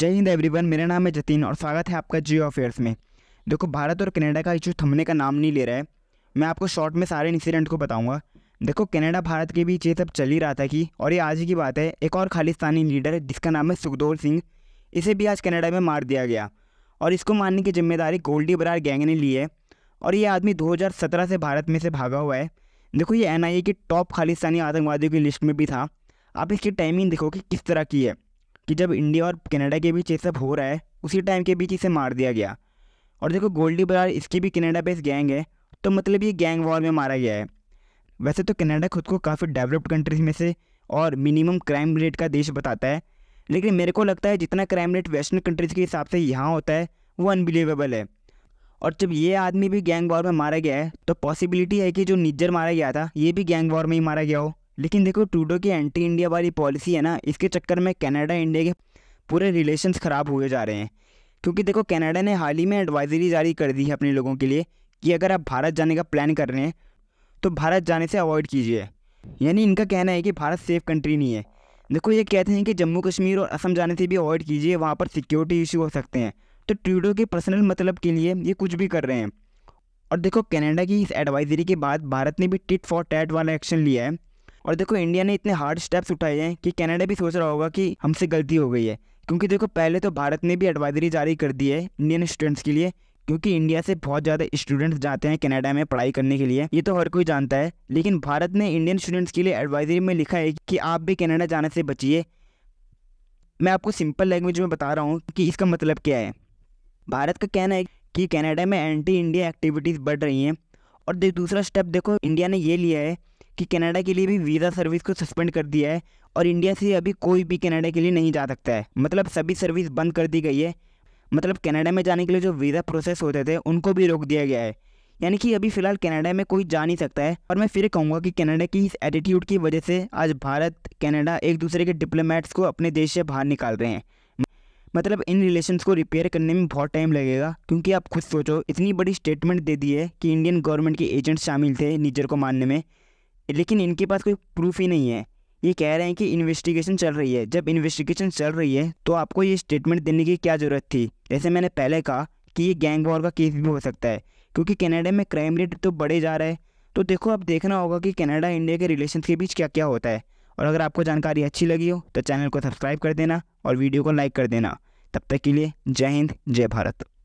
जय हिंद एवरीवन मेरा नाम है जतिन और स्वागत है आपका जियो अफेयर्स में देखो भारत और कनाडा का इशू थमने का नाम नहीं ले रहा है मैं आपको शॉर्ट में सारे इंसिडेंट को बताऊंगा देखो कनाडा भारत के बीच ये सब चल ही रहा था कि और ये आज की बात है एक और खालिस्तानी लीडर जिसका नाम है सुखदोल सिंह इसे भी आज कनाडा में मार दिया गया और इसको मारने की जिम्मेदारी गोल्डी बरार गैंग ने ली है और ये आदमी दो से भारत में से भागा हुआ है देखो ये एन की टॉप खालिस्तानी आतंकवादियों की लिस्ट में भी था आप इसकी टाइमिंग देखो कि किस तरह की है कि जब इंडिया और कनाडा के बीच ये सब हो रहा है उसी टाइम के बीच इसे मार दिया गया और देखो गोल्डी बरार इसकी भी कनाडा बेस्ड गैंग है तो मतलब ये गैंग वॉर में मारा गया है वैसे तो कनाडा खुद को काफ़ी डेवलप्ड कंट्रीज में से और मिनिमम क्राइम रेट का देश बताता है लेकिन मेरे को लगता है जितना क्राइम रेट वेस्टर्न कंट्रीज़ के हिसाब से यहाँ होता है वो अनबिलीवेबल है और जब ये आदमी भी गैंग वॉर में मारा गया है तो पॉसिबिलिटी है कि जो निज्जर मारा गया था ये भी गैंग वॉर में ही मारा गया हो लेकिन देखो ट्रूडो की एंटी इंडिया वाली पॉलिसी है ना इसके चक्कर में कनाडा इंडिया के पूरे रिलेशंस ख़राब हुए जा रहे हैं क्योंकि देखो कनाडा ने हाल ही में एडवाइजरी जारी कर दी है अपने लोगों के लिए कि अगर आप भारत जाने का प्लान कर रहे हैं तो भारत जाने से अवॉइड कीजिए यानी इनका कहना है कि भारत सेफ़ कंट्री नहीं है देखो ये कहते हैं कि जम्मू कश्मीर और असम जाने से भी अवॉइड कीजिए वहाँ पर सिक्योरिटी इशू हो सकते हैं तो ट्रूडो के पर्सनल मतलब के लिए ये कुछ भी कर रहे हैं और देखो कनाडा की इस एडवाइजरी के बाद भारत ने भी टिट फॉर टैट वाला एक्शन लिया है और देखो इंडिया ने इतने हार्ड स्टेप्स उठाए हैं कि कनाडा भी सोच रहा होगा कि हमसे गलती हो गई है क्योंकि देखो पहले तो भारत ने भी एडवाइजरी जारी कर दी है इंडियन स्टूडेंट्स के लिए क्योंकि इंडिया से बहुत ज़्यादा स्टूडेंट्स जाते हैं कनाडा में पढ़ाई करने के लिए ये तो हर कोई जानता है लेकिन भारत ने इंडियन स्टूडेंट्स के लिए एडवाइजरी में लिखा है कि आप भी कनाडा जाने से बचिए मैं आपको सिंपल लैंग्वेज में बता रहा हूँ कि इसका मतलब क्या है भारत का कहना है कि कनाडा में एंटी इंडिया एक्टिविटीज़ बढ़ रही हैं और दूसरा स्टेप देखो इंडिया ने ये लिया है कि कनाडा के लिए भी वीज़ा सर्विस को सस्पेंड कर दिया है और इंडिया से अभी कोई भी कनाडा के लिए नहीं जा सकता है मतलब सभी सर्विस बंद कर दी गई है मतलब कनाडा में जाने के लिए जो वीज़ा प्रोसेस होते थे उनको भी रोक दिया गया है यानी कि अभी फ़िलहाल कनाडा में कोई जा नहीं सकता है और मैं फिर कहूँगा कि कनाडा की इस एटीट्यूड की वजह से आज भारत कनाडा एक दूसरे के डिप्लोमेट्स को अपने देश से बाहर निकाल रहे हैं मतलब इन रिलेशंस को रिपेयर करने में बहुत टाइम लगेगा क्योंकि आप खुद सोचो इतनी बड़ी स्टेटमेंट दे दी है कि इंडियन गवर्नमेंट के एजेंट शामिल थे निजर को मानने में लेकिन इनके पास कोई प्रूफ ही नहीं है ये कह रहे हैं कि इन्वेस्टिगेशन चल रही है जब इन्वेस्टिगेशन चल रही है तो आपको ये स्टेटमेंट देने की क्या ज़रूरत थी जैसे मैंने पहले कहा कि ये गैंग वॉर का केस भी हो सकता है क्योंकि कनाडा में क्राइम रेट तो बढ़े जा रहा है तो देखो अब देखना होगा कि कनाडा इंडिया के रिलेशन के बीच क्या क्या होता है और अगर आपको जानकारी अच्छी लगी हो तो चैनल को सब्सक्राइब कर देना और वीडियो को लाइक कर देना तब तक के लिए जय हिंद जय भारत